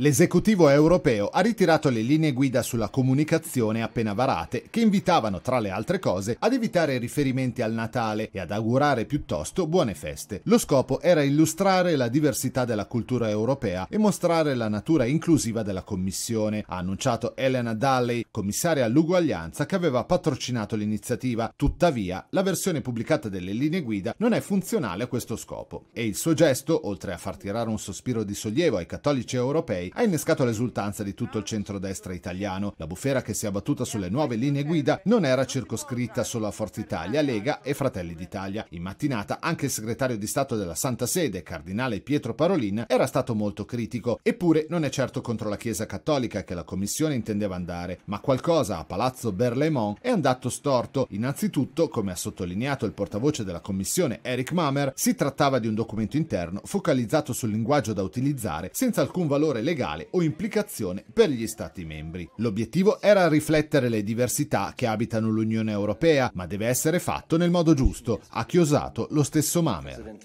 L'esecutivo europeo ha ritirato le linee guida sulla comunicazione appena varate, che invitavano, tra le altre cose, ad evitare riferimenti al Natale e ad augurare piuttosto buone feste. Lo scopo era illustrare la diversità della cultura europea e mostrare la natura inclusiva della Commissione, ha annunciato Elena Dalley, commissaria all'uguaglianza che aveva patrocinato l'iniziativa. Tuttavia, la versione pubblicata delle linee guida non è funzionale a questo scopo. E il suo gesto, oltre a far tirare un sospiro di sollievo ai cattolici europei, Renzi, ha innescato l'esultanza di tutto il centrodestra italiano. La bufera che si è abbattuta sulle nuove linee guida non era circoscritta solo a Forza Italia, Lega e Fratelli d'Italia. In mattinata anche il segretario di Stato della Santa Sede, Cardinale Pietro Parolin, era stato molto critico. Eppure non è certo contro la Chiesa Cattolica che la Commissione intendeva andare, ma qualcosa a Palazzo Berlaymont è andato storto. Innanzitutto, come ha sottolineato il portavoce della Commissione Eric Mamer, si trattava di un documento interno focalizzato sul linguaggio da utilizzare senza alcun valore legale legale o implicazione per gli Stati membri. L'obiettivo era riflettere le diversità che abitano l'Unione Europea, ma deve essere fatto nel modo giusto, ha chiosato lo stesso Mamer.